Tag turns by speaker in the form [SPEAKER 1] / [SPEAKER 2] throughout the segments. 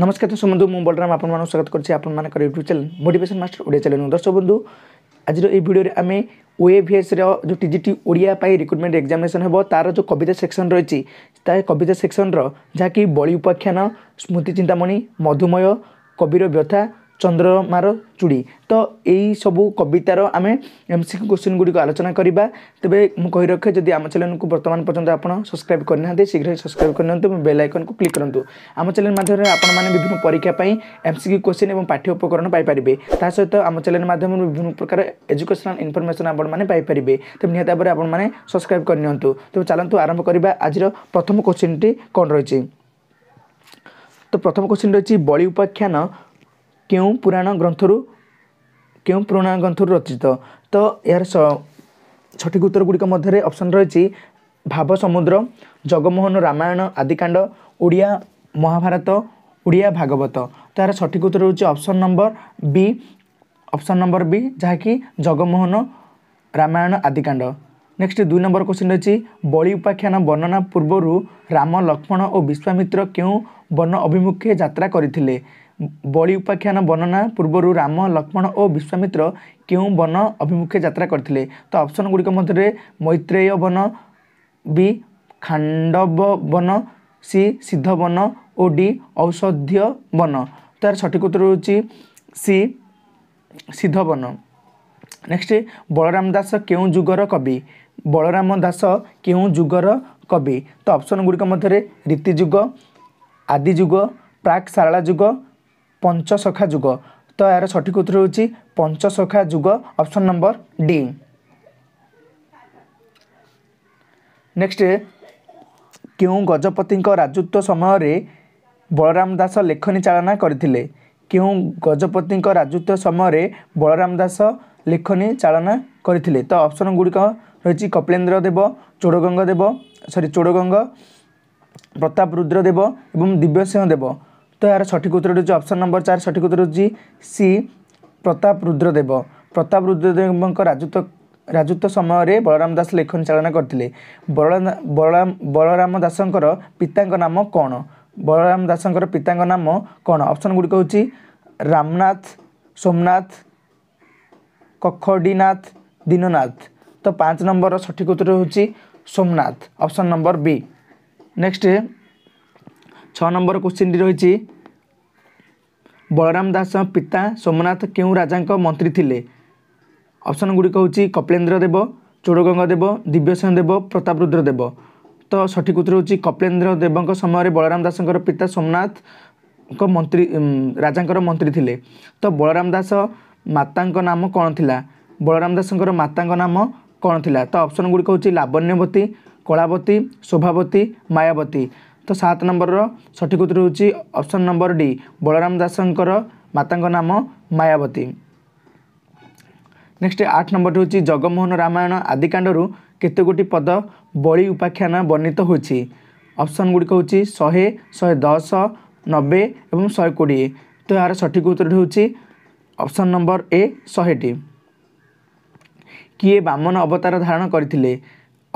[SPEAKER 1] ନମସ୍କାର ଦର୍ଶକ ବନ୍ଧୁ ମୁଁ ବଳରାମ ଆପଣମାନଙ୍କୁ ସ୍ୱାଗତ କରୁଛି ଆପଣମାନଙ୍କର YouTube channel motivation master Odia channel ଦର୍ଶକ ବନ୍ଧୁ ଆଜିର ଏହି ଭିଡ଼ିଓରେ ଆମେ ଓଏଭିଏସ୍ର ଯେଉଁ ଟି ଜି ଟି ଓଡ଼ିଆ ପାଇଁ ରିକ୍ରୁଟମେଣ୍ଟ ଏକ୍ଜାମିନେସନ୍ ହେବ ତା'ର ଯେଉଁ କବିତା ସେକ୍ସନ୍ ରହିଛି ତା କବିତା ସେକ୍ସନ୍ର ଯାହାକି ବଳି ଉପାଖ୍ୟାନ ସ୍ମୃତି ଚିନ୍ତାମଣି ମଧୁମୟ କବିର ବ୍ୟଥା চন্দ্রমার চূড়ি ତ ଏଇସବୁ କବିତାର ଆମେ ଏମ୍ ସି କ୍ୟୁ କୋଶ୍ଚିନ୍ ଗୁଡ଼ିକ ଆଲୋଚନା କରିବା ତେବେ ମୁଁ କହି ରଖେ ଯଦି ଆମ ଚ୍ୟାନେଲ୍କୁ ବର୍ତ୍ତମାନ ପର୍ଯ୍ୟନ୍ତ ଆପଣ ସବସ୍କ୍ରାଇବ୍ କରିନାହାନ୍ତି ଶୀଘ୍ର ସବସ୍କ୍ରାଇବ୍ କରିନିଅନ୍ତୁ ଏବଂ ବେଲ୍ ଆଇକନ୍କୁ କ୍ଲିକ୍ କରନ୍ତୁ ଆମ ଚ୍ୟାନେଲ୍ ମାଧ୍ୟମରେ ଆପଣମାନେ ବିଭିନ୍ନ ପରୀକ୍ଷା ପାଇଁ ଏମ୍ ସି କ୍ୟୁ କୋଶ୍ଚିନ୍ ଏବଂ ପାଠ୍ୟ ଉପକରଣ ପାଇପାରିବେ ତା ସହିତ ଆମ ଚ୍ୟାନେଲ୍ ମାଧ୍ୟମରେ ବିଭିନ୍ନ ପ୍ରକାର ଏଜୁକେସନାଲ୍ ଇନଫର୍ମେସନ୍ ଆପଣମାନେ ପାଇପାରିବେ ତେବେ ନିହାତି ଭାବରେ ଆପଣମାନେ ସବସ୍କ୍ରାଇବ୍ କରିନିଅନ୍ତୁ ତେବେ ଚାଲନ୍ତୁ ଆରମ୍ଭ କରିବା ଆଜିର ପ୍ରଥମ କୋଶ୍ଚିନ୍ଟି କ'ଣ ରହିଛି ତ ପ୍ରଥମ କୋଶ୍ଚିନ୍ ରହିଛି ବଳି ଉପାଖ୍ୟାନ କେଉଁ ପୁରାଣ ଗ୍ରନ୍ଥରୁ କେଉଁ ପୁରୁଣା ଗ୍ରନ୍ଥରୁ ରଚିତ ତ ଏହାର ସଠିକ୍ ଉତ୍ତର ଗୁଡ଼ିକ ମଧ୍ୟରେ ଅପସନ୍ ରହିଛି ଭାବ ସମୁଦ୍ର ଜଗମୋହନ ରାମାୟଣ ଆଦିକାଣ୍ଡ ଓଡ଼ିଆ ମହାଭାରତ ଓଡ଼ିଆ ଭାଗବତ ତ ଏହାର ସଠିକ୍ ଉତ୍ତର ହେଉଛି option number B option number B ଯାହାକି ଜଗମୋହନ ରାମାୟଣ ଆଦିକାଣ୍ଡ ନେକ୍ସଟ ଦୁଇ ନମ୍ବର କୋଶ୍ଚିନ୍ ରହିଛି ବଳି ଉପାଖ୍ୟାନ ବର୍ଣ୍ଣନା ପୂର୍ବରୁ ରାମ ଲକ୍ଷ୍ମଣ ଓ ବିଶ୍ୱାମିତ୍ର କେଉଁ ବର୍ଣ୍ଣ ଅଭିମୁଖେ ଯାତ୍ରା କରିଥିଲେ ବଳି ଉପାଖ୍ୟାନ ବର୍ଣ୍ଣନା ପୂର୍ବରୁ ରାମ ଲକ୍ଷ୍ମଣ ଓ ବିଶ୍ୱାମିତ୍ର କେଉଁ ବନ ଅଭିମୁଖେ ଯାତ୍ରା କରିଥିଲେ ତ ଅପସନ୍ ଗୁଡ଼ିକ ମଧ୍ୟରେ ମୈତ୍ରେୟ ବନ ବି ଖାଣ୍ଡବ ବନ ସି ସିଦ୍ଧ ବନ ଓ ଡି ଔଷଧୀୟ ବନ ତାର ସଠିକ ଉତ୍ତର ହେଉଛି ସି ସିଦ୍ଧ ବନ ନେକ୍ସଟ ବଳରାମ ଦାସ କେଉଁ ଯୁଗର କବି ବଳରାମ ଦାସ କେଉଁ ଯୁଗର କବି ତ ଅପସନ୍ ଗୁଡ଼ିକ ମଧ୍ୟରେ ରୀତିଯୁଗ ଆଦିଯୁଗ ପ୍ରାକ୍ ସାରଳା ଯୁଗ ପଞ୍ଚସଖା ଯୁଗ ତ ଏହାର ସଠିକ ଉତ୍ତର ହେଉଛି ପଞ୍ଚସଖା ଯୁଗ ଅପସନ୍ ନମ୍ବର ଡି ନେକ୍ସଟ କେଉଁ ଗଜପତିଙ୍କ ରାଜତ୍ୱ ସମୟରେ ବଳରାମ ଦାସ ଲେଖନୀ ଚାଳନା କରିଥିଲେ କେଉଁ ଗଜପତିଙ୍କ ରାଜତ୍ୱ ସମୟରେ ବଳରାମ ଦାସ ଲେଖନୀ ଚାଳନା କରିଥିଲେ ତ ଅପସନ୍ ଗୁଡ଼ିକ ରହିଛି କପିଳେନ୍ଦ୍ର ଦେବ ଚୋଡ଼ଗଙ୍ଗ ଦେବ ସରି ଚୋଡ଼ଗଙ୍ଗ ପ୍ରତାପ ରୁଦ୍ରଦେବ ଏବଂ ଦିବ୍ୟସିଂହ ଦେବ तो यार सठिक उत्तर रही अप्सन नंबर चार सठिक उत्तर रही सी प्रताप रुद्रदेव प्रताप रुद्रदेव राजत्व राजत्व समय बलराम दास लेखन चाला करते बलराम बलराम दास पिता नाम कौन बलराम दास पिता नाम कौन अप्सन गुड़िक हूँ रामनाथ सोमनाथ कखडीनाथ दीननाथ तो पाँच नंबर सठिक उत्तर हूँ Somnath option number B next है ଛଅ ନମ୍ବର କୋଶ୍ଚିନ୍ଟି ରହିଛି ବଳରାମ ଦାସ ପିତା ସୋମନାଥ କେଉଁ ରାଜାଙ୍କ ମନ୍ତ୍ରୀ ଥିଲେ ଅପସନ୍ ଗୁଡ଼ିକ ହେଉଛି କପିଳେନ୍ଦ୍ର ଦେବ ଚୋଡ଼ଗଙ୍ଗ ଦେବ ଦିବ୍ୟସେନ ଦେବ ପ୍ରତାପ ରୁଦ୍ର ଦେବ ତ ସଠିକ ଉତ୍ତର ହେଉଛି କପିଳେନ୍ଦ୍ର ଦେବଙ୍କ ସମୟରେ ବଳରାମ ଦାସଙ୍କର ପିତା ସୋମନାଥଙ୍କ ମନ୍ତ୍ରୀ ରାଜାଙ୍କର ମନ୍ତ୍ରୀ ଥିଲେ ତ ବଳରାମ ଦାସ ମାତାଙ୍କ ନାମ କ'ଣ ଥିଲା ବଳରାମ ଦାସଙ୍କର ମାତାଙ୍କ ନାମ କ'ଣ ଥିଲା ତ ଅପସନ୍ ଗୁଡ଼ିକ ହେଉଛି ଲାବଣ୍ୟବତୀ କଳାବତୀ ଶୋଭାବତୀ ମାୟାବତୀ तो सात नंबर सठिक उत्तर हूँ option number D Balaram Das माता नाम मायावती नेक्स्ट आठ नंबर हूँ जगमोहन रामायण आदिकाण्डर केतोटी पद बली उपाख्यन वर्णित होप्सन गुड़िक हूँ शहे शहे दस नबे और शहे कोड़े तो यार सठिक उत्तर होप्सन नंबर ए शहेटी किए बामन अवतार धारण करते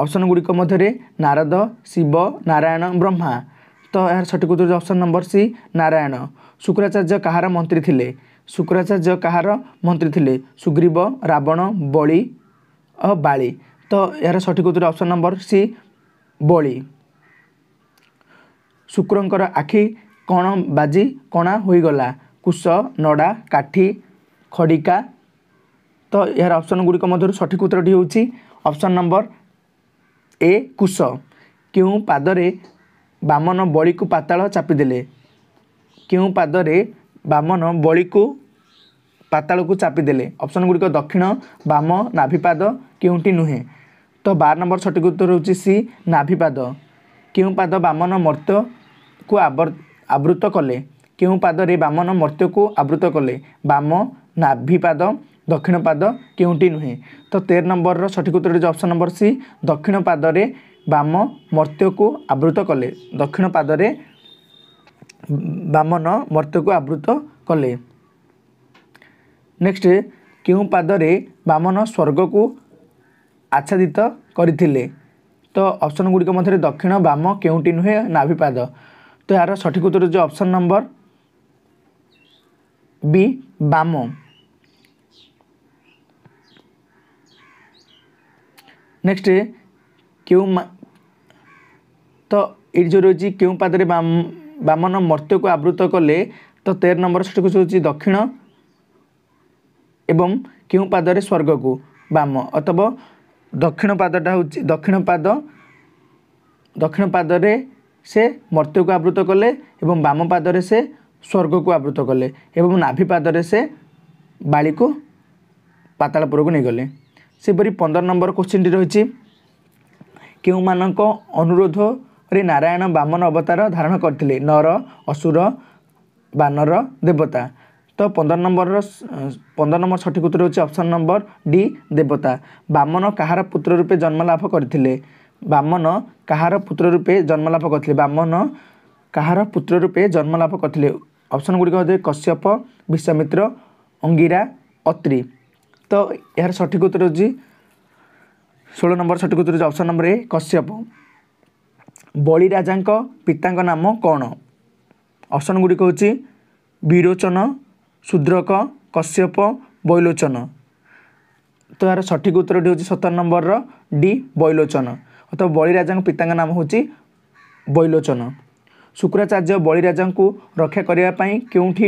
[SPEAKER 1] ଅପସନ୍ ଗୁଡ଼ିକ ମଧ୍ୟରେ ନାରଦ ଶିବ ନାରାୟଣ ବ୍ରହ୍ମା ତ ଏହାର ସଠିକ ଉତ୍ତର option number C Narayana Shukracharya କାହାର ମନ୍ତ୍ରୀ ଥିଲେ ଶୁକ୍ରାଚାର୍ଯ୍ୟ କାହାର ମନ୍ତ୍ରୀ ଥିଲେ ସୁଗ୍ରୀବ ରାବଣ ବଳି ଓ ବାଳି ତ ଏହାର ସଠିକ ଉତ୍ତର ଅପସନ୍ ନମ୍ବର ସି ବଳି ଶୁକ୍ରଙ୍କର ଆଖି କ'ଣ ବାଜି କଣା ହୋଇଗଲା କୁଶ ନଡ଼ା କାଠି ଖଡ଼ିକା ତ ଏହାର ଅପସନ୍ ଗୁଡ଼ିକ ମଧ୍ୟରୁ ସଠିକ ଉତ୍ତରଟି ହେଉଛି ଅପସନ୍ ନମ୍ବର ଏ କୁଶ କେଉଁ ପାଦରେ ବାମନ ବଳିକୁ ପାତାଳ ଚାପିଦେଲେ କେଉଁ ପାଦରେ ବାମନ ବଳିକୁ ପାତାଳକୁ ଚାପିଦେଲେ ଅପସନ୍ ଗୁଡ଼ିକ ଦକ୍ଷିଣ ବାମ ନାଭିପାଦ କେଉଁଠି ନୁହେଁ ତ ବାର ନମ୍ବର ସଠିକ ଉତ୍ତର ହେଉଛି ସି ନାଭିପାଦ କେଉଁ ପାଦ ବାମନ ମର୍ତ୍ତ୍ୟକୁ ଆବୃତ କଲେ କେଉଁ ପାଦରେ ବାମନ ମର୍ତ୍ତ୍ୟକୁ ଆବୃତ କଲେ ବାମ ନାଭିପାଦ ଦକ୍ଷିଣ ପାଦ କେଉଁଠି ନୁହେଁ ତ ତେର ନମ୍ବରର ସଠିକ ଉତ୍ତର ହେଉଛି ଅପ୍ସନ୍ ନମ୍ବର ସି ଦକ୍ଷିଣ ପାଦରେ ବାମ ମର୍ତ୍ୟକୁ ଆବୃତ କଲେ ଦକ୍ଷିଣ ପାଦରେ ବାମନ ମର୍ତ୍ୟକୁ ଆବୃତ କଲେ ନେକ୍ସଟ କେଉଁ ପାଦରେ ବାମନ ସ୍ୱର୍ଗକୁ ଆଚ୍ଛାଦିତ କରିଥିଲେ ତ ଅପ୍ସନ୍ ଗୁଡ଼ିକ ମଧ୍ୟରେ ଦକ୍ଷିଣ ବାମ କେଉଁଠି ନୁହେଁ ନାଭିପାଦ ତ ଏହାର ସଠିକ ଉତ୍ତର ହେଉଛି ଅପ୍ସନ୍ ନମ୍ବର ବି ବାମ নেক্সট କେଉଁ ତ ଏଇଠି ଯେଉଁ ରହିଛି କେଉଁ ପାଦରେ ବାମନ ମର୍ତ୍ତ୍ୟକୁ ଆବୃତ କଲେ ତ ତେର ନମ୍ବର ସେଠିକୁ ହେଉଛି ଦକ୍ଷିଣ ଏବଂ କେଉଁ ପାଦରେ ସ୍ୱର୍ଗକୁ ବାମ ଅଥବା ଦକ୍ଷିଣ ପାଦଟା ହେଉଛି ଦକ୍ଷିଣ ପାଦ ଦକ୍ଷିଣ ପାଦରେ ସେ ମର୍ତ୍ତ୍ୟକୁ ଆବୃତ କଲେ ଏବଂ ବାମ ପାଦରେ ସେ ସ୍ୱର୍ଗକୁ ଆବୃତ କଲେ ଏବଂ ନାଭି ପାଦରେ ସେ ବାଳିକୁ ପାତାଳପୁରକୁ ନେଇଗଲେ ସେହିପରି ପନ୍ଦର ନମ୍ବର କୋଶ୍ଚିନ୍ଟି ରହିଛି କେଉଁମାନଙ୍କ ଅନୁରୋଧରେ ନାରାୟଣ ବାମନ ଅବତାର ଧାରଣ କରିଥିଲେ ନର ଅସୁର ବାନର ଦେବତା ତ ପନ୍ଦର ନମ୍ବରର ପନ୍ଦର ନମ୍ବର ସଠିକ ଉତ୍ତର ହେଉଛି ଅପସନ୍ ନମ୍ବର ଡି ଦେବତା ବାମନ କାହାର ପୁତ୍ର ରୂପେ ଜନ୍ମଲାଭ କରିଥିଲେ ବାମନ କାହାର ପୁତ୍ର ରୂପେ ଜନ୍ମଲାଭ କରିଥିଲେ ବାମନ କାହାର ପୁତ୍ର ରୂପେ ଜନ୍ମଲାଭ କରିଥିଲେ ଅପସନ୍ ଗୁଡ଼ିକ ହେଉଛି କଶ୍ୟପ ବିଶ୍ୱାମିତ୍ର ଅଙ୍ଗିରା ଅତ୍ରି ତ ଏହାର ସଠିକ ଉତ୍ତର ହେଉଛି ଷୋହଳ ନମ୍ବର ସଠିକ ଉତ୍ତର ହେଉଛି ଅପ୍ସନ୍ ନମ୍ବର ଏ କଶ୍ୟପ ବଳି ରାଜାଙ୍କ ପିତାଙ୍କ ନାମ କ'ଣ ଅପ୍ସନ୍ ଗୁଡ଼ିକ ହେଉଛି ବିରୋଚନ ଶୁଦ୍ରକ କଶ୍ୟପ ବୈଲୋଚନ ତ ଏହାର ସଠିକ ଉତ୍ତରଟି ହେଉଛି ସତର ନମ୍ବରର ଡି ବୈଲୋଚନ ଅଥବା ବଳିରାଜାଙ୍କ ପିତାଙ୍କ ନାମ ହେଉଛି ବୈଲୋଚନ ଶୁକ୍ରାଚାର୍ଯ୍ୟ ବଳିରାଜାଙ୍କୁ ରକ୍ଷା କରିବା ପାଇଁ କେଉଁଠି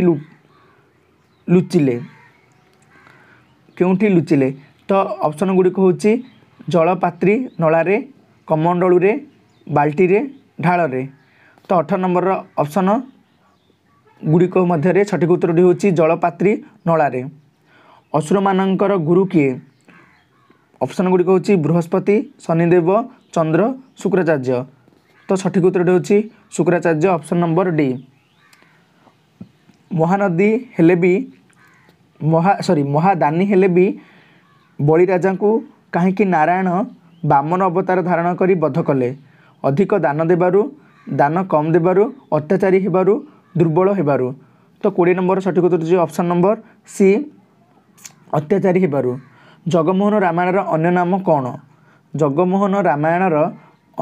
[SPEAKER 1] ଲୁଚିଲେ କେଉଁଠି ଲୁଚିଲେ ତ ଅପସନ୍ ଗୁଡ଼ିକ ହେଉଛି ଜଳପାତ୍ରୀ ନଳାରେ କମଣ୍ଡଳୁରେ ବାଲ୍ଟିରେ ଢାଳରେ ତ ଅଠର ନମ୍ବରର ଅପସନ୍ ଗୁଡ଼ିକ ମଧ୍ୟରେ ସଠିକ ଉତ୍ତରଟି ହେଉଛି ଜଳପାତ୍ରୀ ନଳାରେ ଅସୁରମାନଙ୍କର ଗୁରୁ କିଏ ଅପସନ୍ ଗୁଡ଼ିକ ହେଉଛି ବୃହସ୍ପତି ଶନିଦେବ ଚନ୍ଦ୍ର ଶୁକ୍ରାଚାର୍ଯ୍ୟ ତ ସଠିକ ଉତ୍ତରଟି ହେଉଛି Shukracharya option number D Mahanadi ହେଲେ ବି ମହା ସରି ମହାଦାନୀ ହେଲେ ବି ବଳିରାଜାଙ୍କୁ କାହିଁକି ନାରାୟଣ ବାମନ ଅବତାର ଧାରଣ କରି ବଧ କଲେ ଅଧିକ ଦାନ ଦେବାରୁ ଦାନ କମ୍ ଦେବାରୁ ଅତ୍ୟାଚାରୀ ହେବାରୁ ଦୁର୍ବଳ ହେବାରୁ ତ କୋଡ଼ିଏ ନମ୍ବର ସଠିକ ଉତ୍ତର ଯିଏ ଅପସନ୍ ନମ୍ବର ସି ଅତ୍ୟାଚାରୀ ହେବାରୁ ଜଗମୋହନ ରାମାୟଣର ଅନ୍ୟ ନାମ କ'ଣ ଜଗମୋହନ ରାମାୟଣର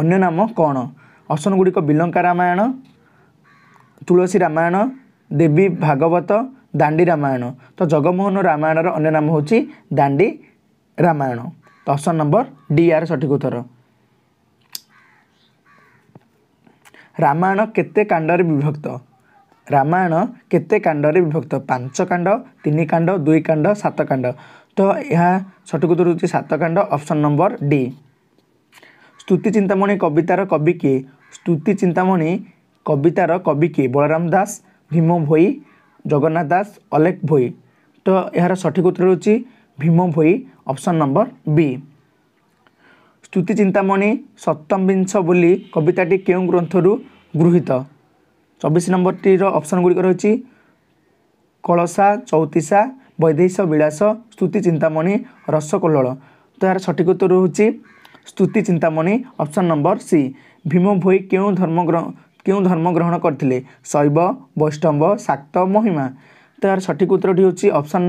[SPEAKER 1] ଅନ୍ୟ ନାମ କ'ଣ ଅପସନ୍ ଗୁଡ଼ିକ ବିଲଙ୍କା ରାମାୟଣ ତୁଳସୀ ରାମାୟଣ ଦେବୀ ଭାଗବତ ଦାଣ୍ଡି ରାମାୟଣ ତ ଜଗମୋହନ ରାମାୟଣର ଅନ୍ୟ ନାମ ହେଉଛି ଦାଣ୍ଡି ରାମାୟଣ ତ ଅପସନ୍ ନମ୍ବର ଡି ଆର୍ ସଠିକ୍ ଉତ୍ତର ରାମାୟଣ କେତେ କାଣ୍ଡରେ ବିଭକ୍ତ ରାମାୟଣ କେତେ କାଣ୍ଡରେ ବିଭକ୍ତ ପାଞ୍ଚ କାଣ୍ଡ ତିନି କାଣ୍ଡ ଦୁଇ କାଣ୍ଡ ସାତ କାଣ୍ଡ ତ ଏହା ସଠିକ୍ ଉତ୍ତର ହେଉଛି ସାତ କାଣ୍ଡ ଅପସନ୍ ନମ୍ବର ଡି ସ୍ତୁତି ଚିନ୍ତାମଣି କବିତାର କବି କିଏ ସ୍ତୁତି ଚିନ୍ତାମଣି କବିତାର କବି କିଏ ବଳରାମ ଦାସ ଭୀମ ଭୋଇ ଜଗନ୍ନାଥ ଦାସ ଅଲେଖ ଭୋଇ ତ ଏହାର ସଠିକ ଉତ୍ତର ହେଉଛି Bhima Bhoi option number B Stuti Chintamani ସପ୍ତମବିଂଶ ବୋଲି କବିତାଟି କେଉଁ ଗ୍ରନ୍ଥରୁ ଗୃହୀତ ଚବିଶ ନମ୍ବରଟିର ଅପସନ୍ ଗୁଡ଼ିକ ରହିଛି କଳସା ଚୌତିଶା ବୈଦେଶ ବିଳାସ ସ୍ତୁତି ଚିନ୍ତାମଣି ରସକୋଲ୍ଲଳ ତ ଏହାର ସଠିକ ଉତ୍ତର ହେଉଛି Stuti Chintamani option number C Bhima Bhoi କେଉଁ ଧର୍ମଗ୍ର କେଉଁ ଧର୍ମ ଗ୍ରହଣ କରିଥିଲେ ଶୈବ ବୈଷ୍ଣବ ଶାକ୍ତ ମହିମା ତାହାର ସଠିକ ଉତ୍ତରଟି ହେଉଛି option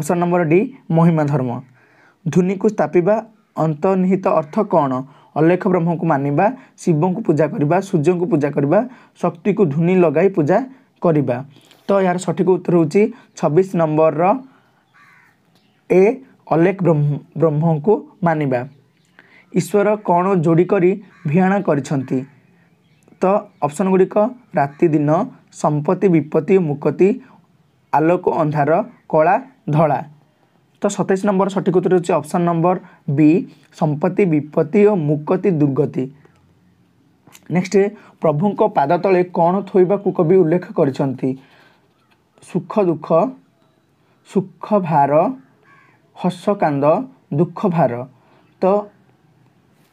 [SPEAKER 1] option number D Mahima Dharma ଧୁନିକୁ ସ୍ଥାପିବା ଅନ୍ତର୍ନିହିତ ଅର୍ଥ କ'ଣ ଅଲେଖ ବ୍ରହ୍ମଙ୍କୁ ମାନିବା ଶିବଙ୍କୁ ପୂଜା କରିବା ସୂର୍ଯ୍ୟଙ୍କୁ ପୂଜା କରିବା ଶକ୍ତିକୁ ଧୁନି ଲଗାଇ ପୂଜା କରିବା ତ ଏହାର ସଠିକ ଉତ୍ତର ହେଉଛି ଛବିଶ ନମ୍ବରର ଏ ଅଲେଖ ବ୍ରହ୍ମଙ୍କୁ ମାନିବା ଈଶ୍ୱର କ'ଣ ଯୋଡ଼ି କରି ଭିଆଣା କରିଛନ୍ତି ତ ଅପସନ୍ ଗୁଡ଼ିକ ରାତି ଦିନ ସମ୍ପତ୍ତି ବିପତ୍ତି ମୁକତି ଆଲୋକ ଅନ୍ଧାର କଳା ଧଳା ତ ସତେଇଶ ନମ୍ବର ସଠିକ ଉତ୍ତର ହେଉଛି ଅପସନ୍ ନମ୍ବର ବି ସମ୍ପତ୍ତି ବିପତ୍ତି ଓ ମୁକତି ଦୁର୍ଗତି ନେକ୍ସଟ ପ୍ରଭୁଙ୍କ ପାଦ ତଳେ କ'ଣ ଥୋଇବାକୁ କବି ଉଲ୍ଲେଖ କରିଛନ୍ତି ସୁଖ ଦୁଃଖ ସୁଖ ଭାର ହସ କାନ୍ଦ ଦୁଃଖ ଭାର ତ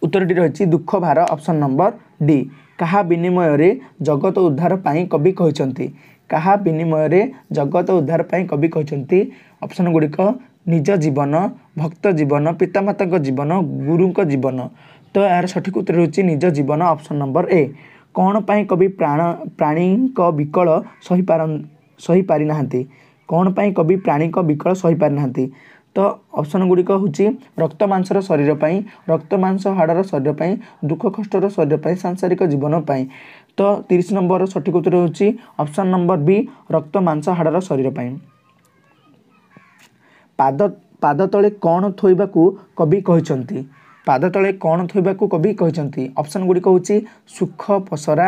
[SPEAKER 1] ଉତ୍ତରଟି ରହିଛି ଦୁଃଖ ଭାର ଅପସନ୍ ନମ୍ବର ଡି କାହା ବିନିମୟରେ ଜଗତ ଉଦ୍ଧାର ପାଇଁ କବି କହିଛନ୍ତି କାହା ବିନିମୟରେ ଜଗତ ଉଦ୍ଧାର ପାଇଁ କବି କହିଛନ୍ତି ଅପସନ୍ ଗୁଡ଼ିକ ନିଜ ଜୀବନ ଭକ୍ତ ଜୀବନ ପିତାମାତାଙ୍କ ଜୀବନ ଗୁରୁଙ୍କ ଜୀବନ ତ ଏହାର ସଠିକ ଉତ୍ତର ହେଉଛି ନିଜ ଜୀବନ ଅପସନ୍ ନମ୍ବର ଏ କ'ଣ ପାଇଁ କବି ପ୍ରାଣ ପ୍ରାଣୀଙ୍କ ବିକଳ ସହିପାର ସହିପାରିନାହାନ୍ତି କ'ଣ ପାଇଁ କବି ପ୍ରାଣୀଙ୍କ ବିକଳ ସହିପାରିନାହାନ୍ତି ତ ଅପସନ୍ ଗୁଡ଼ିକ ହେଉଛି ରକ୍ତ ମାଂସର ଶରୀର ପାଇଁ ରକ୍ତ ମାଂସ ହାଡ଼ର ଶରୀର ପାଇଁ ଦୁଃଖ କଷ୍ଟର ଶରୀର ପାଇଁ ସାଂସାରିକ ଜୀବନ ପାଇଁ ତ ତିରିଶ ନମ୍ବରର ସଠିକ ଉତ୍ତର ହେଉଛି ଅପସନ୍ ନମ୍ବର ବି ରକ୍ତ ମାଂସ ହାଡ଼ର ଶରୀର ପାଇଁ ପାଦ ପାଦ ତଳେ କ'ଣ ଥୋଇବାକୁ କବି କହିଛନ୍ତି ପାଦ ତଳେ କ'ଣ ଥୋଇବାକୁ କବି କହିଛନ୍ତି ଅପସନ୍ ଗୁଡ଼ିକ ହେଉଛି ସୁଖ ପସରା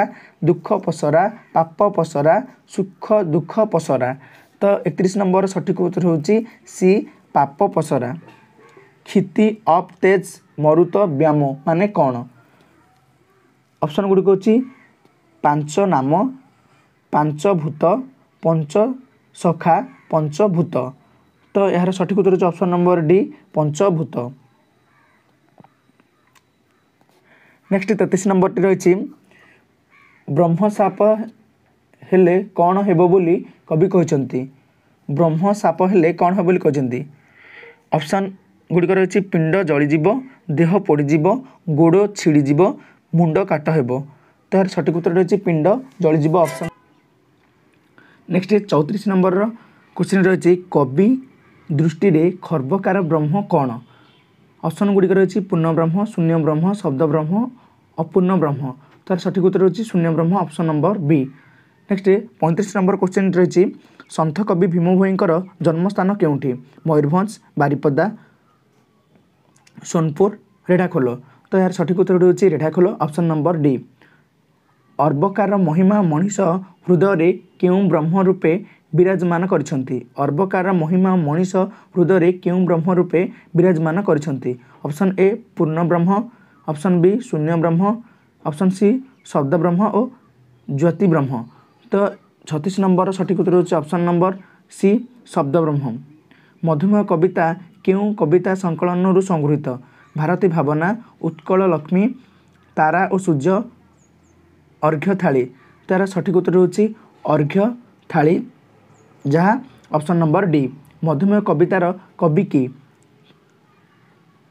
[SPEAKER 1] ଦୁଃଖ ପସରା ପାପ ପସରା ସୁଖ ଦୁଃଖ ପସରା ତ ଏକତିରିଶ ନମ୍ବର ସଠିକ ଉତ୍ତର ହେଉଛି ସି ପାପ ପସରା କ୍ଷିତି ଅଫ୍ ତେଜ ମରୁତ ବ୍ୟାମ ମାନେ କ'ଣ ଅପସନ୍ ଗୁଡ଼ିକ ହେଉଛି ପାଞ୍ଚ ନାମ ପାଞ୍ଚ ଭୂତ ପଞ୍ଚ ସଖା ପଞ୍ଚଭୂତ ତ ଏହାର ସଠିକ ଉତ୍ତର ହେଉଛି ଅପସନ୍ ନମ୍ବର ଡି ପଞ୍ଚଭୂତ ନେକ୍ସଟ ତେତିଶ ନମ୍ବରଟି ରହିଛି ବ୍ରହ୍ମସାପ ହେଲେ କ'ଣ ହେବ ବୋଲି କବି କହିଛନ୍ତି ବ୍ରହ୍ମସାପ ହେଲେ କ'ଣ ହେବ ବୋଲି କହିଛନ୍ତି অপশাନ୍ ଗୁଡ଼ିକ ରହିଛି ପିଣ୍ଡ ଜଳିଯିବ ଦେହ ପୋଡ଼ିଯିବ ଗୋଡ଼ ଛିଡ଼ିଯିବ ମୁଣ୍ଡ କାଟ ହେବ ତ ଏହାର ସଠିକ୍ ଉତ୍ତର ରହିଛି ପିଣ୍ଡ ଜଳିଯିବ ଅପସନ୍ ନେକ୍ସଟ ଚଉତିରିଶ ନମ୍ବରର କୋଶ୍ଚିନ୍ ରହିଛି କବି ଦୃଷ୍ଟିରେ ଖର୍ବକାର ବ୍ରହ୍ମ କ'ଣ ଅପସନ୍ ଗୁଡ଼ିକ ରହିଛି ପୂର୍ଣ୍ଣ ବ୍ରହ୍ମ ଶୂନ୍ୟ ବ୍ରହ୍ମ ଶବ୍ଦ ବ୍ରହ୍ମ ଅପୂର୍ଣ୍ଣ ବ୍ରହ୍ମ ତାର ସଠିକ୍ ଉତ୍ତର ହେଉଛି ଶୂନ୍ୟ ବ୍ରହ୍ମ option number B number question number सन्थ कवि भीम भीमभीको जन्मस्थान केही मयूरभ बारीपदा सोनपुर रेढाखोल त यार सठिक उत्तर हुन्छ रेढाखोल अप्सन नम्बर डी अर्बकार महिमा मनीष हृदय केही ब्रह्म रूपे विराजमान गरि महिमा मनीष हृदय ब्रह्म रूपे विराजमान गरि अप्सन ए ब्रह्म अप्सन बी शून्य ब्रह्म अप्सन ब्रह्म और ज्योति ब्रह्म ଛତିଶ ନମ୍ବର ସଠିକ ଉତ୍ତର ହେଉଛି ଅପସନ୍ ନମ୍ବର ସି ଶବ୍ଦବ୍ରହ୍ମ ମଧୁମେହ କବିତା କେଉଁ କବିତା ସଂକଳନରୁ ସଂଗୃହୀତ ଭାରତୀ ଭାବନା ଉତ୍କଳ ଲକ୍ଷ୍ମୀ ତାରା ଓ ସୂର୍ଯ୍ୟ ଅର୍ଘ୍ୟଥାଳି ତାର ସଠିକ ଉତ୍ତର ହେଉଛି ଅର୍ଘ୍ୟଥାଳି ଯାହା ଅପସନ୍ ନମ୍ବର ଡି ମଧୁମେହ କବିତାର କବି କି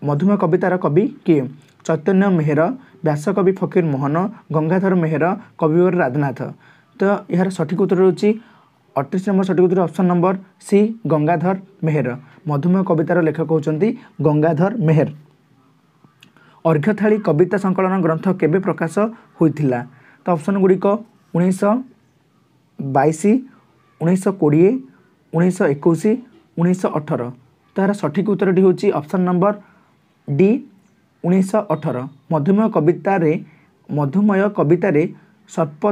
[SPEAKER 1] ମଧୁମେହ କବିତାର କବି କିଏ ଚୈତନ୍ୟ ମେହେର ବ୍ୟାସକବି ଫକୀର ମୋହନ ଗଙ୍ଗାଧର ମେହେର କବିବର ରାଧନାଥ त यहाँ सठिक उत्तर हुन्छ अठेस नम्बर सठिक उत्तर option number C Gangadhar Meher मधुमेह कवित र लेखक हुन्छ गंगाधर मेहर अर्घ्यथाली कविता संकलन ग्रंथ के प्रकाश हुन्छ त अप्सन गुडिक उन्स बइस उन्स कि उन्स एकैस उन्स अठर त सठिक उत्तर अप्सन नम्बर डि उन्स अठर मधुमेह कवित मधुमेह कवित सर्प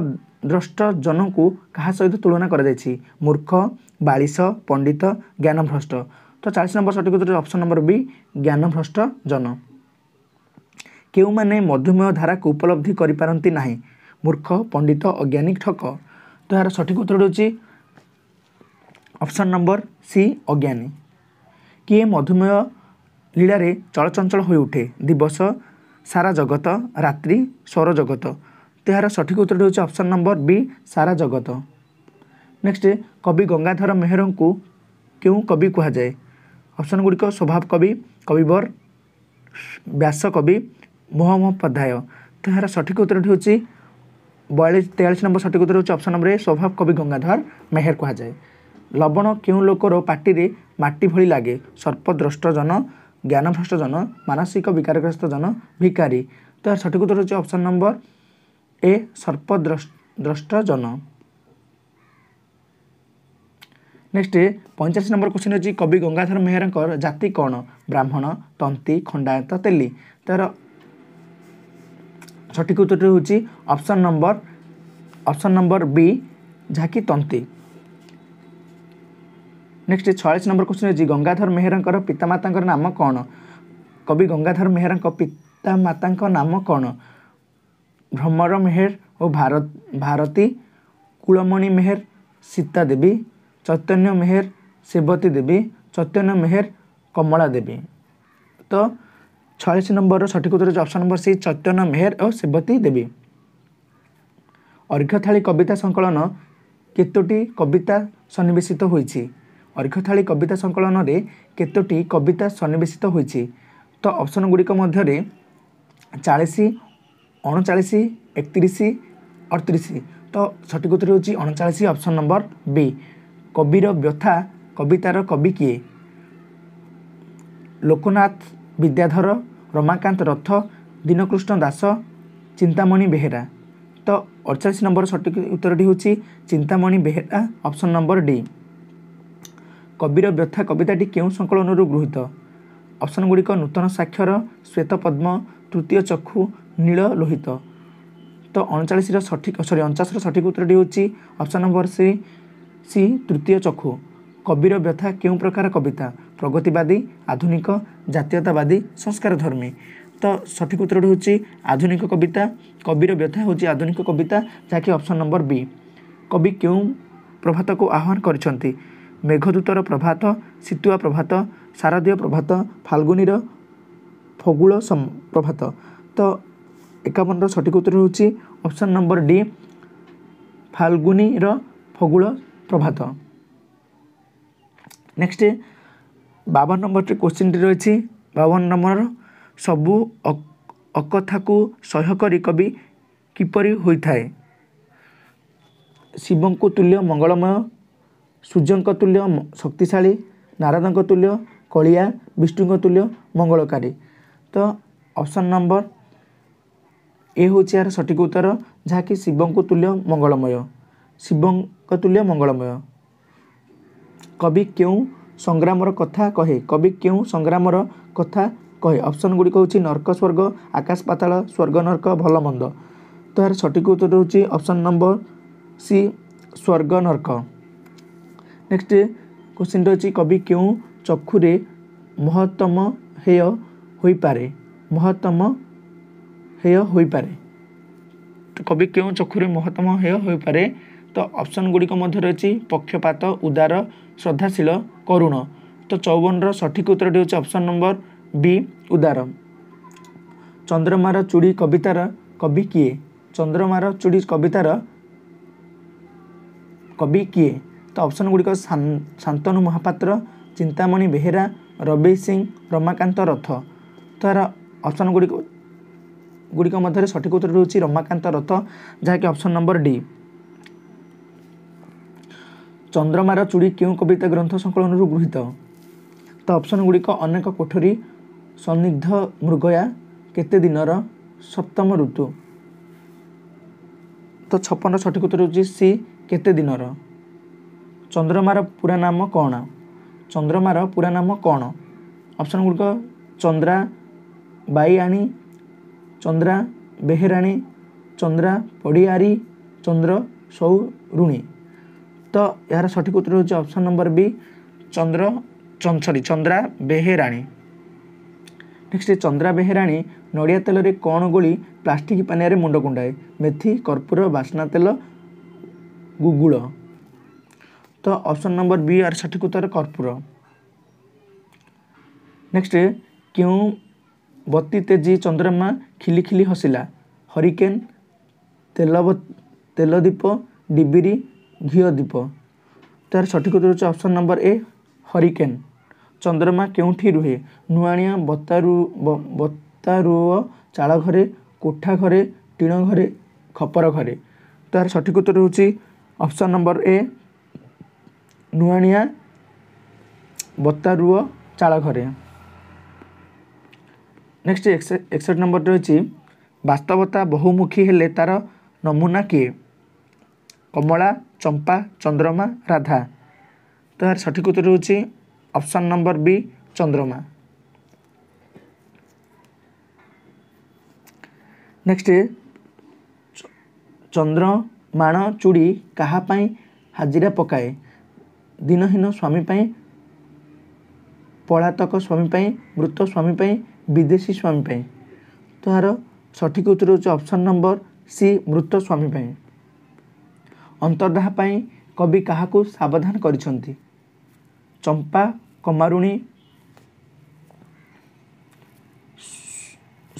[SPEAKER 1] ଦ୍ରଷ୍ଟଜନଙ୍କୁ କାହା ସହିତ ତୁଳନା କରାଯାଇଛି ମୂର୍ଖ ବାଳିଶ ପଣ୍ଡିତ ଜ୍ଞାନଭ୍ରଷ୍ଟ ତ ଚାଳିଶ ନମ୍ବର ସଠିକ ଉତ୍ତର ଅପ୍ସନ୍ ନମ୍ବର ବି ଜ୍ଞାନଭ୍ରଷ୍ଟ ଜନ କେଉଁମାନେ ମଧୁମେହ ଧାରାକୁ ଉପଲବ୍ଧି କରିପାରନ୍ତି ନାହିଁ ମୂର୍ଖ ପଣ୍ଡିତ ଅଜ୍ଞାନୀ ଠକ ତ ଏହାର ସଠିକ ଉତ୍ତର ହେଉଛି ଅପ୍ସନ୍ ନମ୍ବର ସି ଅଜ୍ଞାନୀ କିଏ ମଧୁମେହ ଲୀଳାରେ ଚଳଚଞ୍ଚଳ ହୋଇଉଠେ ଦିବସ ସାରା ଜଗତ ରାତ୍ରି ସ୍ୱର ଜଗତ ତାହାର ସଠିକ୍ ଉତ୍ତରଟି ହେଉଛି ଅପସନ୍ ନମ୍ବର ବି ସାରା ଜଗତ ନେକ୍ସଟ କବି ଗଙ୍ଗାଧର ମେହେରଙ୍କୁ କେଉଁ କବି କୁହାଯାଏ ଅପସନ୍ ଗୁଡ଼ିକ ସ୍ୱଭାବ କବି କବିବର ବ୍ୟାସ କବି ମୋହମୋପାଧ୍ୟାୟ ତ ସଠିକ୍ ଉତ୍ତରଟି ହେଉଛି ବୟାଳିଶ ତେୟାଳିଶ ନମ୍ବର ସଠିକ୍ ଉତ୍ତର ହେଉଛି ଅପସନ୍ ନମ୍ବର ଏ ସ୍ୱଭାବ କବି ଗଙ୍ଗାଧର ମେହେର କୁହାଯାଏ ଲବଣ କେଉଁ ଲୋକର ପାଟିରେ ମାଟି ଭଳି ଲାଗେ ସର୍ପଦ୍ରଷ୍ଟ ଜନ ଜ୍ଞାନଭ୍ରଷ୍ଟ ଜନ ମାନସିକ ବିକାରଗ୍ରସ୍ତ ଜନ ଭିକାରୀ ତ ଏହାର ସଠିକ୍ ଉତ୍ତର ହେଉଛି ଅପସନ୍ ନମ୍ବର ଏ ସର୍ପଦ୍ରଷ୍ଟ ଜନ ନେକ୍ସଟ ପଇଁଚାଳିଶ ନମ୍ବର କ୍ୱେଶ୍ଚିନ୍ ଅଛି କବି ଗଙ୍ଗାଧର ମେହେରଙ୍କର ଜାତି କ'ଣ ବ୍ରାହ୍ମଣ ତନ୍ତୀ ଖଣ୍ଡାୟତ ତେଲି ତାର ସଠିକ ଉତ୍ତରଟି ହେଉଛି option number option number B ଯାହାକି ତନ୍ତୀ ନେକ୍ସଟ ଛୟାଳିଶ ନମ୍ବର କ୍ୱେଶ୍ଚିନ୍ ଅଛି ଗଙ୍ଗାଧର ମେହେରଙ୍କର ପିତାମାତାଙ୍କର ନାମ କ'ଣ କବି ଗଙ୍ଗାଧର ମେହେରଙ୍କ ପିତାମାତାଙ୍କ ନାମ କ'ଣ ভ্রমর মেহের ও ভারত ভারতী কুলমণি মেহের সীতা দেবী চৈতন্য মেহের সেবতী দেবী চৈতন্য মেহের কমলা দেবী তো ছয়শ নম্বর সঠিক উত্তর option number C Chaitanya Meher ও সেবতী দেবী অর্ঘ্যথালী কবিতা সংকলন কেতোটি কবিতা সন্নিবেশিত হয়েছে অর্ঘ্যথালী কবিতা সংকলনরে কেতোটি কবিতা সন্নিবেশিত হয়েছে তো অপশনগুড়ি মধ্যে চাশি ଅଣଚାଳିଶ ଏକତିରିଶ ଅଠତିରିଶ ତ ସଠିକ ଉତ୍ତର ହେଉଛି ଅଣଚାଳିଶ ଅପସନ୍ ନମ୍ବର ବି କବିର ବ୍ୟଥା କବିତାର କବି କିଏ ଲୋକନାଥ ବିଦ୍ୟାଧର ରମାକାନ୍ତ ରଥ ଦୀନକୃଷ୍ଣ ଦାସ ଚିନ୍ତାମଣି ବେହେରା ତ ଅଡ଼ଚାଳିଶ ନମ୍ବର ସଠିକ ଉତ୍ତରଟି ହେଉଛି Chintamani Behera option number D କବିର ବ୍ୟଥା କବିତାଟି କେଉଁ ସଂକଳନରୁ ଗୃହୀତ ଅପସନ୍ ଗୁଡ଼ିକ ନୂତନ ସାକ୍ଷର ଶ୍ୱେତ ପଦ୍ମ ତୃତୀୟ ଚକ୍ଷୁ ନୀଳ ଲୋହିତ ତ ଅଣଚାଳିଶର ସଠିକ ସରି ଅଣଚାଶର ସଠିକ ଉତ୍ତରଟି ହେଉଛି ଅପ୍ସନ୍ ନମ୍ବର ସି ସି ତୃତୀୟ ଚକ୍ଷୁ କବିର ବ୍ୟଥା କେଉଁ ପ୍ରକାର କବିତା ପ୍ରଗତିବାଦୀ ଆଧୁନିକ ଜାତୀୟତାବାଦୀ ସଂସ୍କାରଧର୍ମୀ ତ ସଠିକ ଉତ୍ତରଟି ହେଉଛି ଆଧୁନିକ କବିତା କବିର ବ୍ୟଥା ହେଉଛି ଆଧୁନିକ କବିତା ଯାହାକି ଅପ୍ସନ୍ ନମ୍ବର ବି କବି କେଉଁ ପ୍ରଭାତକୁ ଆହ୍ୱାନ କରିଛନ୍ତି ମେଘଦୂତର ପ୍ରଭାତ ସିତୁଆ ପ୍ରଭାତ ଶାରଦୀୟ ପ୍ରଭାତ ଫାଲ୍ଗୁନିର ଫଗୁଳ ପ୍ରଭାତ ତ ଏକାବନର ସଠିକ ଉତ୍ତର ହେଉଛି ଅପସନ୍ ନମ୍ବର ଡି ଫାଲଗୁନିର ଫଗୁଳ ପ୍ରଭାତ ନେକ୍ସଟ ବାବନ ନମ୍ବରରେ କୋଶ୍ଚିନ୍ଟି ରହିଛି ବାବନ ନମ୍ବର ସବୁ ଅକଥାକୁ ସହ୍ୟ କରି କବି କିପରି ହୋଇଥାଏ ଶିବଙ୍କ ତୁଲ୍ୟ ମଙ୍ଗଳମୟ ସୂର୍ଯ୍ୟଙ୍କ ତୁଲ୍ୟ ଶକ୍ତିଶାଳୀ ନାରଦଙ୍କ ତୁଲ୍ୟ କଳିଆ ବିଷ୍ଣୁଙ୍କ ତୁଲ୍ୟ ମଙ୍ଗଳକାରୀ ତ ଅପସନ୍ ନମ୍ବର ଏ ହେଉଛି ଏହାର ସଠିକ ଉତ୍ତର ଯାହାକି ଶିବଙ୍କ ତୁଲ୍ୟ ମଙ୍ଗଳମୟ ଶିବଙ୍କ ତୁଲ୍ୟ ମଙ୍ଗଳମୟ କବି କେଉଁ ସଂଗ୍ରାମର କଥା କହେ କବି କେଉଁ ସଂଗ୍ରାମର କଥା କହେ ଅପସନ୍ ଗୁଡ଼ିକ ହେଉଛି ନର୍କ ସ୍ୱର୍ଗ ଆକାଶ ପାତାଳ ସ୍ୱର୍ଗ ନର୍କ ଭଲ ମନ୍ଦ ତ ଏହାର ସଠିକ ଉତ୍ତର ହେଉଛି ଅପସନ୍ ନମ୍ବର ସି ସ୍ୱର୍ଗ ନର୍କ ନେକ୍ସଟ କ୍ୱେଶ୍ଚିନ୍ ହେଉଛି କବି କେଉଁ ଚକ୍ଷୁରେ ମହତ୍ତମ ହେୟ ହୋଇପାରେ ମହତ୍ତମ ହେୟ ହୋଇପାରେ କବି କେଉଁ ଚକ୍ଷୁରେ ମହତ୍ତମ ହେୟ ହୋଇପାରେ ତ ଅପସନ୍ ଗୁଡ଼ିକ ମଧ୍ୟରେ ଅଛି ପକ୍ଷପାତ ଉଦାର ଶ୍ରଦ୍ଧାଶୀଳ କରୁଣ ତ ଚଉବନର ସଠିକ ଉତ୍ତରଟି ହେଉଛି ଅପସନ୍ ନମ୍ବର ବି ଉଦାର ଚନ୍ଦ୍ରମାର ଚୁଡ଼ି କବିତାର କବି କିଏ ଚନ୍ଦ୍ରମାର ଚୁଡ଼ି କବିତାର କବି କିଏ ତ ଅପସନ୍ ଗୁଡ଼ିକ ଶାନ୍ତନୁ ମହାପାତ୍ର ଚିନ୍ତାମଣି ବେହେରା ରବି ସିଂ ରମାକାନ୍ତ ରଥ ତାର ଅପସନ୍ ଗୁଡ଼ିକ ଗୁଡ଼ିକ ମଧ୍ୟରେ ସଠିକ ଉତ୍ତର ହେଉଛି ରମାକାନ୍ତ ରଥ ଯାହାକି ଅପସନ୍ ନମ୍ବର ଡି ଚନ୍ଦ୍ରମାର ଚୁଡ଼ି କେଉଁ କବିତା ଗ୍ରନ୍ଥ ସଂକଳନରୁ ଗୃହୀତ ତ ଅପସନ୍ ଗୁଡ଼ିକ ଅନେକ କୋଠରୀ ସନ୍ନିଗ୍ଧ ମୃଗୟା କେତେ ଦିନର ସପ୍ତମ ଋତୁ ତ ଛପନର ସଠିକ ଉତ୍ତର ହେଉଛି ସି କେତେ ଦିନର ଚନ୍ଦ୍ରମାର ପୁରା ନାମ କ'ଣ ଚନ୍ଦ୍ରମାର ପୁରା ନାମ କ'ଣ ଅପସନ୍ ଗୁଡ଼ିକ ଚନ୍ଦ୍ରା ବାଇଆଣୀ ଚନ୍ଦ୍ରା ବେହେରାଣୀ ଚନ୍ଦ୍ରା ପଡ଼ିଆରୀ ଚନ୍ଦ୍ର ସୌରୁଣୀ ତ ଏହାର ସଠିକ୍ ଉତ୍ତର ହେଉଛି ଅପସନ୍ ନମ୍ବର ବି ଚନ୍ଦ୍ର ସରି ଚନ୍ଦ୍ରା ବେହେରାଣୀ ନେକ୍ସଟ ଚନ୍ଦ୍ରା ବେହେରାଣୀ ନଡ଼ିଆ ତେଲରେ କ'ଣ ଗୋଳି ପ୍ଲାଷ୍ଟିକ୍ ପାନିଆରେ ମୁଣ୍ଡ କୁଣ୍ଡାଏ ମେଥି କର୍ପୂର ବାସ୍ନା ତେଲ ଗୁଗୁଳ ତ ଅପସନ୍ ନମ୍ବର ବି ଆର ସଠିକ୍ ଉତ୍ତର କର୍ପୂର ନେକ୍ସଟ କେଉଁ ବତି ତେଜି ଚନ୍ଦ୍ରମା ଖିଲିଖିଲି ହସିଲା ହରିକେନ୍ ତେଲ ତେଲଦୀପ ଡିବିରି ଘିଅ ଦୀପ ତାର ସଠିକ୍ ଉତ୍ତର ହେଉଛି ଅପସନ୍ ନମ୍ବର ଏ ହରିକେନ୍ ଚନ୍ଦ୍ରମା କେଉଁଠି ରୁହେ ନୂଆଣିଆ ବତାରୁ ବତାରୁଅ ଚାଳ ଘରେ କୋଠା ଘରେ ଟିଣ ଘରେ ଖପର ଘରେ ତାର ସଠିକ୍ ଉତ୍ତର ହେଉଛି ଅପସନ୍ ନମ୍ବର ଏ ନୂଆଣିଆ ବତାରୁଅ ଚାଳ ଘରେ ନେକ୍ସଟ ଏକଷଠ ନମ୍ବରଟି ହେଉଛି ବାସ୍ତବତା ବହୁମୁଖୀ ହେଲେ ତା'ର ନମୁନା କିଏ କମଳା ଚମ୍ପା ଚନ୍ଦ୍ରମା ରାଧା ତ ଏହାର ସଠିକ ଉତ୍ତର ହେଉଛି ଅପସନ୍ ନମ୍ବର ବି ଚନ୍ଦ୍ରମା ନେକ୍ସଟ ଚନ୍ଦ୍ର ମାଣ ଚୁଡ଼ି କାହା ପାଇଁ ହାଜିରା ପକାଏ ଦିନହୀନ ସ୍ୱାମୀ ପାଇଁ ପଳାତକ ସ୍ୱାମୀ ପାଇଁ ମୃତ ସ୍ୱାମୀ ପାଇଁ ବିଦେଶୀ ସ୍ୱାମୀ ପାଇଁ ତ ଏହାର ସଠିକ ଉତ୍ତର ହେଉଛି ଅପସନ୍ ନମ୍ବର ସି ମୃତ ସ୍ୱାମୀ ପାଇଁ ଅନ୍ତର୍ଦାହ ପାଇଁ କବି କାହାକୁ ସାବଧାନ କରିଛନ୍ତି ଚମ୍ପା କମାରୁଣୀ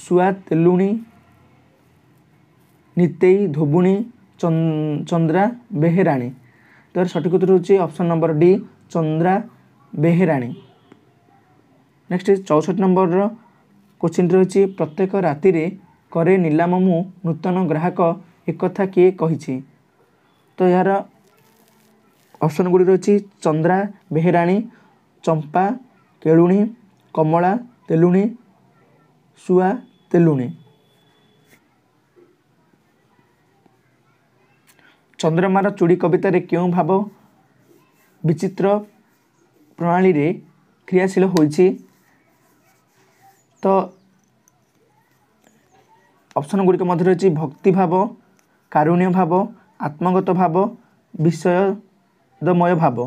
[SPEAKER 1] ସୁଆ ତେଲୁଣି ନିତେଇ ଧୋବୁଣୀ ଚନ୍ଦ୍ରା ବେହେରାଣୀ ତ ସଠିକ ଉତ୍ତର ହେଉଛି option number D Chandra Beherani next ଚଉଷଠି ନମ୍ବରର କୋଶ୍ଚିନ୍ ରହିଛି ପ୍ରତ୍ୟେକ ରାତିରେ କରେ ନିଲାମ ମୁଁ ନୂତନ ଗ୍ରାହକ ଏକଥା କିଏ କହିଛି ତ ଏହାର ଅପସନ୍ ଗୁଡ଼ିକ ରହିଛି ଚନ୍ଦ୍ରା ବେହେରାଣୀ ଚମ୍ପା କେଳୁଣୀ କମଳା ତେଲୁଣୀ ଶୁଆ ତେଲୁଣୀ ଚନ୍ଦ୍ରମାର ଚୁଡ଼ି କବିତାରେ କେଉଁ ଭାବ ବିଚିତ୍ର ପ୍ରଣାଳୀରେ କ୍ରିୟାଶୀଳ ହୋଇଛି ତ ଅପସନ୍ ଗୁଡ଼ିକ ମଧ୍ୟରେ ରହିଛି ଭକ୍ତିଭାବ କାରୁଣ୍ୟ ଭାବ ଆତ୍ମଗତ ଭାବ ବିଷୟଦମୟ ଭାବ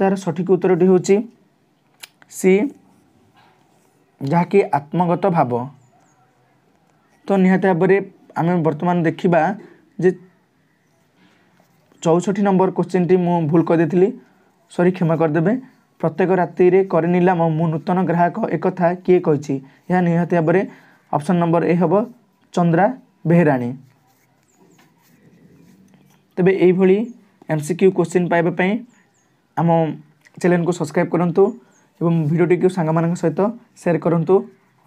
[SPEAKER 1] ତା'ର ସଠିକ୍ ଉତ୍ତରଟି ହେଉଛି ସି ଯାହାକି ଆତ୍ମଗତ ଭାବ ତ ନିହାତି ଭାବରେ ଆମେ ବର୍ତ୍ତମାନ ଦେଖିବା ଯେ ଚଉଷଠି ନମ୍ବର କୋଶ୍ଚିନ୍ଟି ମୁଁ ଭୁଲ କରିଦେଇଥିଲି ସରି କ୍ଷମା କରିଦେବେ ପ୍ରତ୍ୟେକ ରାତିରେ କରେ ନିଲାମ ମୁଁ ନୂତନ ଗ୍ରାହକ ଏକଥା କିଏ କହିଛି ଏହା ନିହାତି ଭାବରେ ଅପସନ୍ ନମ୍ବର ଏ ହେବ ଚନ୍ଦ୍ରା ବେହେରାଣୀ ତେବେ ଏହିଭଳି ଏମ୍ ସି କ୍ୟୁ କୋଶ୍ଚିନ୍ ପାଇବା ପାଇଁ ଆମ ଚ୍ୟାନେଲ୍କୁ ସବସ୍କ୍ରାଇବ୍ କରନ୍ତୁ ଏବଂ ଭିଡ଼ିଓଟିକୁ ସାଙ୍ଗମାନଙ୍କ ସହିତ ସେୟାର କରନ୍ତୁ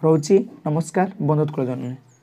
[SPEAKER 1] ରହୁଛି ନମସ୍କାର ବନ୍ଧୁତ୍କୁଳ ଜନ୍ମୀ